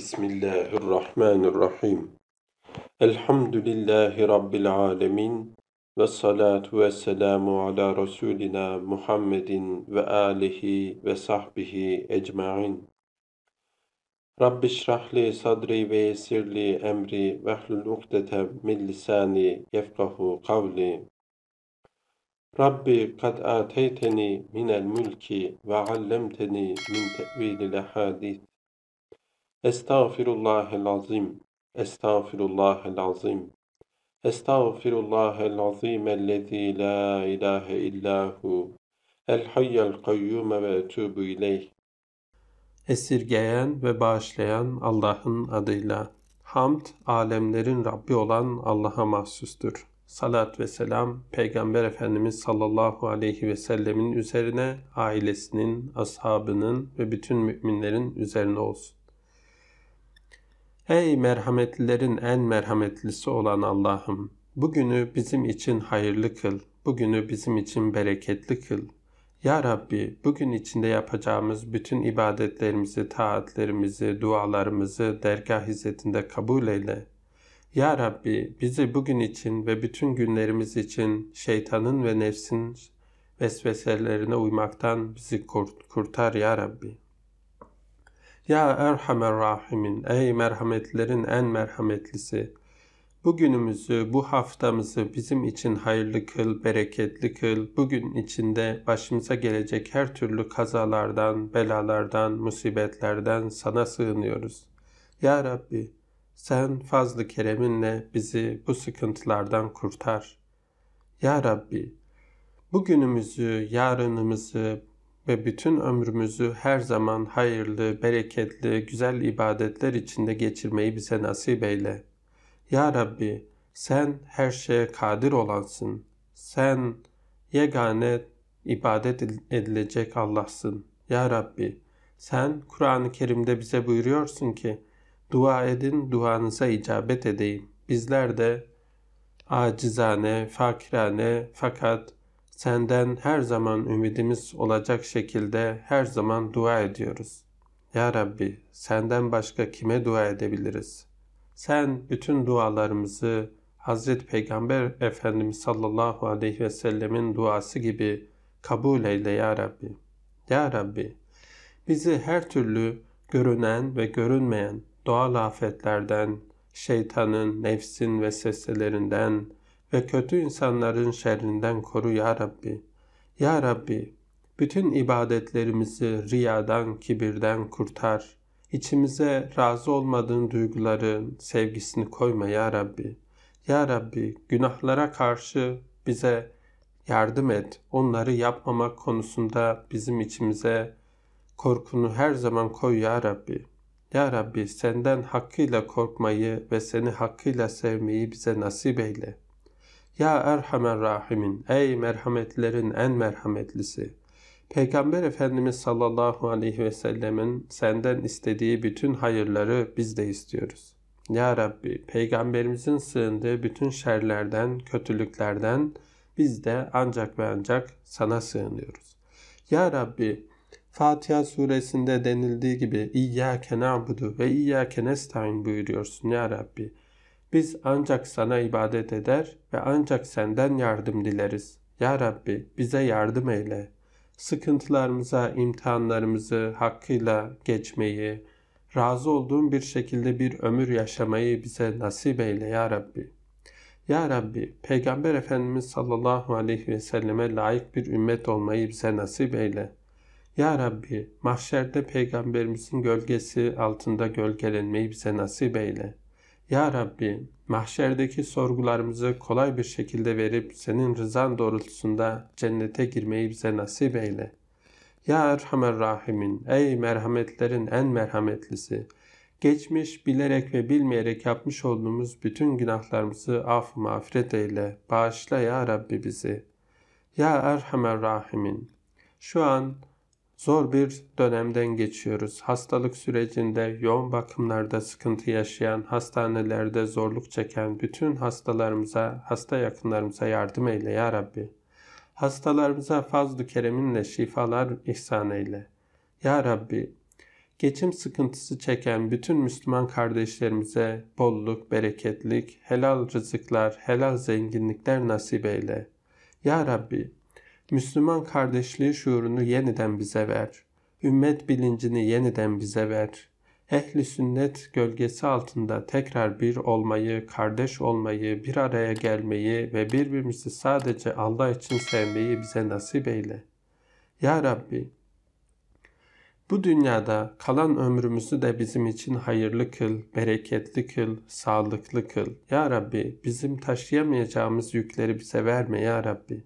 بسم الله الرحمن الرحيم الحمد لله رب العالمين والصلاة والسلام على رسولنا محمد وآله وصحبه أجمعين رب اشرح لي صدري ويسر لي أمري واحلل عقدة من لساني يفقه قولي ربي قد آتيتني من الملك وعلمتني من تأويل الأحاديث Estağfirullahel azim. Estağfirullahel azim. Estağfirullahel azim ellezî la ilahe illahu. El hayyel kayyume ve etûbü ileyh. Esirgeyen ve bağışlayan Allah'ın adıyla. Hamd, alemlerin Rabbi olan Allah'a mahsustur. Salat ve selam, Peygamber Efendimiz sallallahu aleyhi ve sellemin üzerine, ailesinin, ashabının ve bütün müminlerin üzerine olsun. Ey merhametlilerin en merhametlisi olan Allah'ım! Bugünü bizim için hayırlı kıl, bugünü bizim için bereketli kıl. Ya Rabbi, bugün içinde yapacağımız bütün ibadetlerimizi, taatlerimizi, dualarımızı dergah hizmetinde kabul eyle. Ya Rabbi, bizi bugün için ve bütün günlerimiz için şeytanın ve nefsin vesveselerine uymaktan bizi kurt kurtar ya Rabbi. Ya Erhamer Rahimin, ey merhametlerin en merhametlisi. Bugünümüzü, bu haftamızı bizim için hayırlı kıl, bereketli kıl. Bugün içinde başımıza gelecek her türlü kazalardan, belalardan, musibetlerden sana sığınıyoruz. Ya Rabbi, sen fazlı kereminle bizi bu sıkıntılardan kurtar. Ya Rabbi, bugünümüzü, yarınımızı, ve bütün ömrümüzü her zaman hayırlı, bereketli, güzel ibadetler içinde geçirmeyi bize nasip eyle. Ya Rabbi, sen her şeye kadir olansın. Sen yegane ibadet edilecek Allah'sın. Ya Rabbi, sen Kur'an-ı Kerim'de bize buyuruyorsun ki, dua edin, duanıza icabet edeyim. Bizler de acizane, fakirane fakat Senden her zaman ümidimiz olacak şekilde her zaman dua ediyoruz. Ya Rabbi, senden başka kime dua edebiliriz? Sen bütün dualarımızı Hazreti Peygamber Efendimiz sallallahu aleyhi ve sellemin duası gibi kabul eyle ya Rabbi. Ya Rabbi, bizi her türlü görünen ve görünmeyen doğal afetlerden, şeytanın, nefsin ve seslerinden, ve kötü insanların şerrinden koru ya Rabbi. Ya Rabbi, bütün ibadetlerimizi riyadan, kibirden kurtar. İçimize razı olmadığın duyguların sevgisini koyma ya Rabbi. Ya Rabbi, günahlara karşı bize yardım et. Onları yapmamak konusunda bizim içimize korkunu her zaman koy ya Rabbi. Ya Rabbi senden hakkıyla korkmayı ve seni hakkıyla sevmeyi bize nasip eyle. Ya Erhamer Rahimin, ey merhametlerin en merhametlisi. Peygamber Efendimiz sallallahu aleyhi ve sellemin senden istediği bütün hayırları biz de istiyoruz. Ya Rabbi, peygamberimizin sığındığı bütün şerlerden, kötülüklerden biz de ancak ve ancak sana sığınıyoruz. Ya Rabbi, Fatiha suresinde denildiği gibi İyyâke na'budu ve İyyâke nestaîn buyuruyorsun ya Rabbi. Biz ancak sana ibadet eder ve ancak senden yardım dileriz. Ya Rabbi bize yardım eyle. Sıkıntılarımıza, imtihanlarımızı hakkıyla geçmeyi, razı olduğun bir şekilde bir ömür yaşamayı bize nasip eyle ya Rabbi. Ya Rabbi, Peygamber Efendimiz sallallahu aleyhi ve selleme layık bir ümmet olmayı bize nasip eyle. Ya Rabbi, mahşerde Peygamberimizin gölgesi altında gölgelenmeyi bize nasip eyle.'' Ya Rabbi, mahşerdeki sorgularımızı kolay bir şekilde verip senin rızan doğrultusunda cennete girmeyi bize nasip eyle. Ya Erhamer Rahimin, ey merhametlerin en merhametlisi, geçmiş bilerek ve bilmeyerek yapmış olduğumuz bütün günahlarımızı af mağfiret eyle, bağışla ya Rabbi bizi. Ya Erhamer Rahimin, şu an Zor bir dönemden geçiyoruz. Hastalık sürecinde yoğun bakımlarda sıkıntı yaşayan, hastanelerde zorluk çeken bütün hastalarımıza, hasta yakınlarımıza yardım eyle ya Rabbi. Hastalarımıza fazl-ı kereminle şifalar ihsan eyle. Ya Rabbi, geçim sıkıntısı çeken bütün Müslüman kardeşlerimize bolluk, bereketlik, helal rızıklar, helal zenginlikler nasip eyle. Ya Rabbi, Müslüman kardeşliği şuurunu yeniden bize ver. Ümmet bilincini yeniden bize ver. Ehli sünnet gölgesi altında tekrar bir olmayı, kardeş olmayı, bir araya gelmeyi ve birbirimizi sadece Allah için sevmeyi bize nasip eyle. Ya Rabbi, bu dünyada kalan ömrümüzü de bizim için hayırlı kıl, bereketli kıl, sağlıklı kıl. Ya Rabbi bizim taşıyamayacağımız yükleri bize verme ya Rabbi.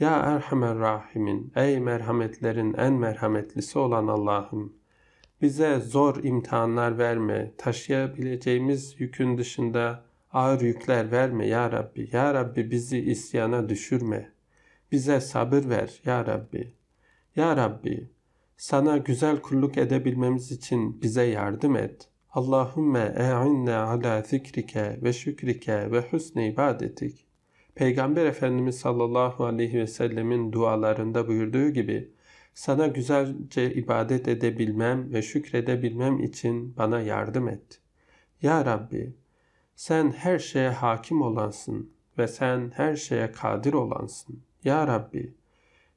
Ya Erhamer Rahimin, ey merhametlerin en merhametlisi olan Allah'ım, bize zor imtihanlar verme, taşıyabileceğimiz yükün dışında ağır yükler verme ya Rabbi. Ya Rabbi bizi isyana düşürme. Bize sabır ver ya Rabbi. Ya Rabbi, sana güzel kulluk edebilmemiz için bize yardım et. Allahümme e'inne ala zikrike ve şükrike ve husne ibadetik. Peygamber Efendimiz sallallahu aleyhi ve sellemin dualarında buyurduğu gibi sana güzelce ibadet edebilmem ve şükredebilmem için bana yardım et. Ya Rabbi, sen her şeye hakim olansın ve sen her şeye kadir olansın. Ya Rabbi,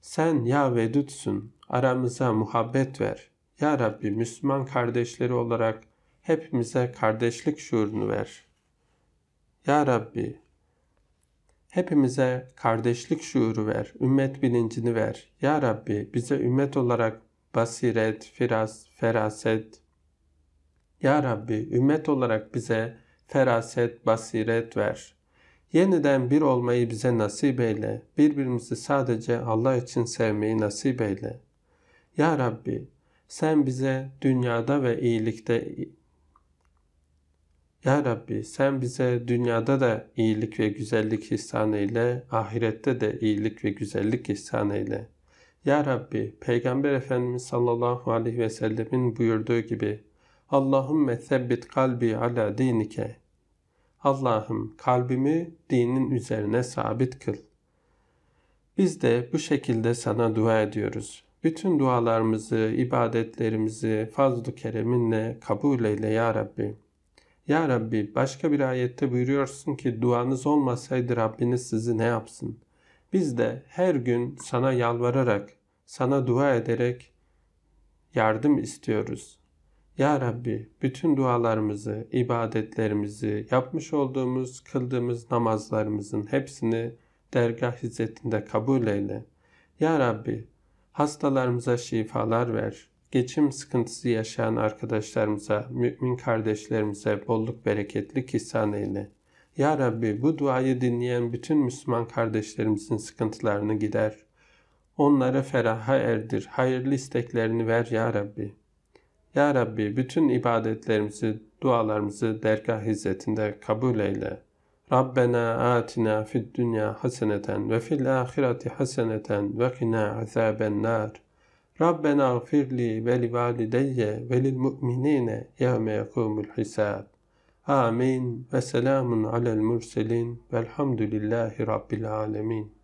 sen ya vedutsun, aramıza muhabbet ver. Ya Rabbi, Müslüman kardeşleri olarak hepimize kardeşlik şuurunu ver. Ya Rabbi, Hepimize kardeşlik şuuru ver, ümmet bilincini ver. Ya Rabbi bize ümmet olarak basiret, firas, feraset. Ya Rabbi ümmet olarak bize feraset, basiret ver. Yeniden bir olmayı bize nasip eyle. Birbirimizi sadece Allah için sevmeyi nasip eyle. Ya Rabbi sen bize dünyada ve iyilikte ya Rabbi sen bize dünyada da iyilik ve güzellik ihsan eyle, ahirette de iyilik ve güzellik ihsan eyle. Ya Rabbi Peygamber Efendimiz sallallahu aleyhi ve sellemin buyurduğu gibi Allahümme sebbit kalbi ala dinike. Allah'ım kalbimi dinin üzerine sabit kıl. Biz de bu şekilde sana dua ediyoruz. Bütün dualarımızı, ibadetlerimizi fazl-ı kereminle kabul eyle ya Rabbi.'' Ya Rabbi başka bir ayette buyuruyorsun ki duanız olmasaydı Rabbiniz sizi ne yapsın? Biz de her gün sana yalvararak, sana dua ederek yardım istiyoruz. Ya Rabbi bütün dualarımızı, ibadetlerimizi, yapmış olduğumuz, kıldığımız namazlarımızın hepsini dergah hizmetinde kabul eyle. Ya Rabbi hastalarımıza şifalar ver.'' geçim sıkıntısı yaşayan arkadaşlarımıza, mümin kardeşlerimize bolluk bereketli ihsan eyle. Ya Rabbi bu duayı dinleyen bütün Müslüman kardeşlerimizin sıkıntılarını gider. Onlara feraha erdir, hayırlı isteklerini ver Ya Rabbi. Ya Rabbi bütün ibadetlerimizi, dualarımızı dergah hizmetinde kabul eyle. Rabbena atina fid dünya haseneten ve fil ahireti haseneten ve kina azaben nar.'' Rabbena gfirli ve li valideyye ve lil mu'minine yevme yekumul hisab. Amin ve selamun alel murselin velhamdülillahi rabbil alemin.